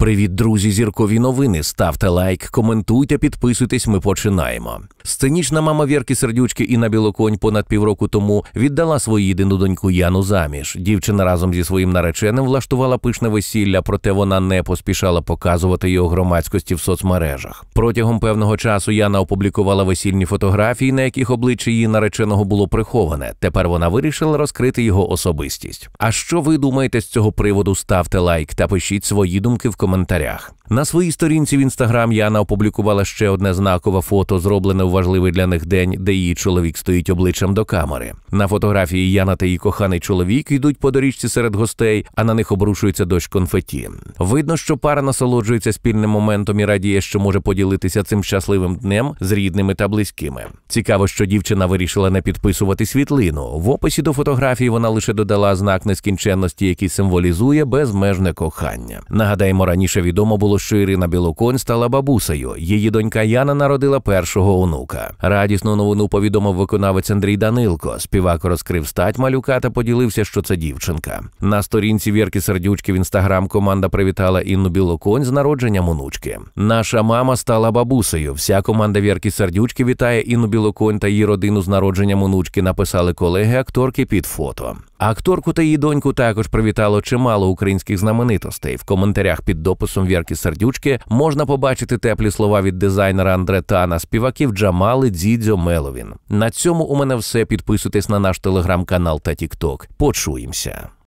Привіт, друзі! Зіркові новини. Ставте лайк, коментуйте, підписуйтесь. Ми починаємо. Сценічна мама Вірки Сердючки Інна Білоконь понад півроку тому віддала свою єдину доньку Яну заміж. Дівчина разом зі своїм нареченим влаштувала пишне весілля, проте вона не поспішала показувати його громадськості в соцмережах. Протягом певного часу Яна опублікувала весільні фотографії, на яких обличчя її нареченого було приховане. Тепер вона вирішила розкрити його особистість. А що ви думаєте з цього приводу? Ставте лайк та пишіть свої думки в коментарях коментарях. На своїй сторінці в інстаграм Яна опублікувала ще одне знакове фото, зроблене у важливий для них день, де її чоловік стоїть обличчям до камери. На фотографії Яна та її коханий чоловік йдуть по доріжці серед гостей, а на них обрушується дощ конфеті. Видно, що пара насолоджується спільним моментом і радіє, що може поділитися цим щасливим днем з рідними та близькими. Цікаво, що дівчина вирішила не підписувати світлину. В описі до фотографії вона лише додала знак нескінченності, який символізує безмежне кохання. Нагадаємо, раніше відомо було що Ірина Білоконь стала бабусею. Її донька Яна народила першого онука. Радісну новину повідомив виконавець Андрій Данилко. Співак розкрив стать малюка та поділився, що це дівчинка. На сторінці Вірки Сердючки в інстаграм команда привітала Інну Білоконь з народженням онучки. Наша мама стала бабусею. Вся команда Вірки Сердючки вітає Інну Білоконь та її родину з народженням онучки. Написали колеги акторки під фото. Акторку та її доньку також привітало чимало українських знаменитостей в коментарях під дописом Вірки Сердючки сердючки можна побачити теплі слова від дизайнера Андре Тана, співаків Джамали Дзідзьо Меловін. На цьому у мене все. Підписуйтесь на наш телеграм-канал та Тікток. Почуємося.